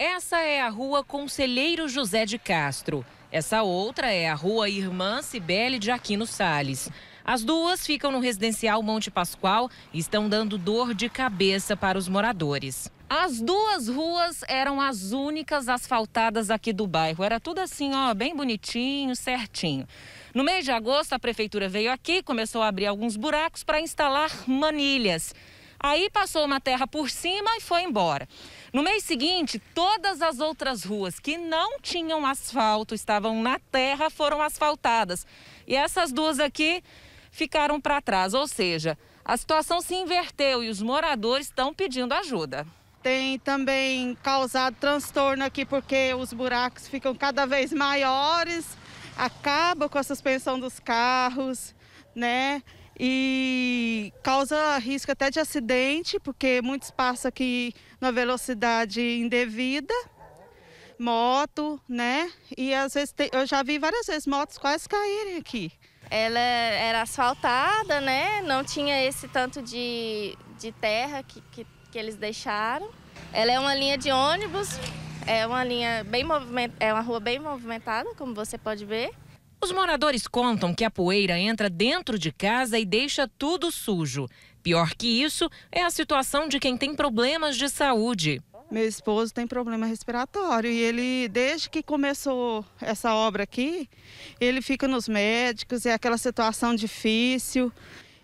Essa é a rua Conselheiro José de Castro. Essa outra é a rua Irmã Cibele de Aquino Sales. As duas ficam no residencial Monte Pascoal e estão dando dor de cabeça para os moradores. As duas ruas eram as únicas asfaltadas aqui do bairro. Era tudo assim, ó, bem bonitinho, certinho. No mês de agosto, a prefeitura veio aqui, começou a abrir alguns buracos para instalar manilhas. Aí passou uma terra por cima e foi embora. No mês seguinte, todas as outras ruas que não tinham asfalto, estavam na terra, foram asfaltadas. E essas duas aqui ficaram para trás, ou seja, a situação se inverteu e os moradores estão pedindo ajuda. Tem também causado transtorno aqui porque os buracos ficam cada vez maiores, acaba com a suspensão dos carros, né? E causa risco até de acidente, porque muitos passam aqui na velocidade indevida, moto, né? E às vezes tem, eu já vi várias vezes motos quase caírem aqui. Ela era asfaltada, né? Não tinha esse tanto de, de terra que, que, que eles deixaram. Ela é uma linha de ônibus, é uma linha bem movimentada, é uma rua bem movimentada, como você pode ver. Os moradores contam que a poeira entra dentro de casa e deixa tudo sujo. Pior que isso é a situação de quem tem problemas de saúde. Meu esposo tem problema respiratório e ele, desde que começou essa obra aqui, ele fica nos médicos, é aquela situação difícil.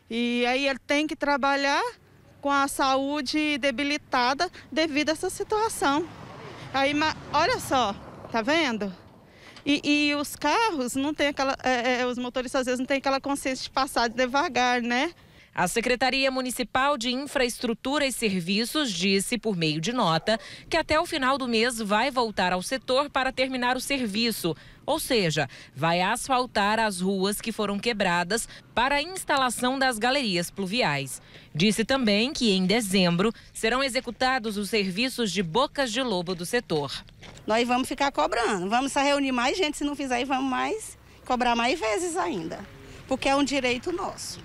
E aí ele tem que trabalhar com a saúde debilitada devido a essa situação. Aí, olha só, tá vendo? E, e os carros não tem aquela. É, é os motores às vezes não têm aquela consciência de passar devagar, né? A Secretaria Municipal de Infraestrutura e Serviços disse, por meio de nota, que até o final do mês vai voltar ao setor para terminar o serviço, ou seja, vai asfaltar as ruas que foram quebradas para a instalação das galerias pluviais. Disse também que em dezembro serão executados os serviços de bocas de lobo do setor. Nós vamos ficar cobrando, vamos reunir mais gente se não fizer vamos mais cobrar mais vezes ainda, porque é um direito nosso.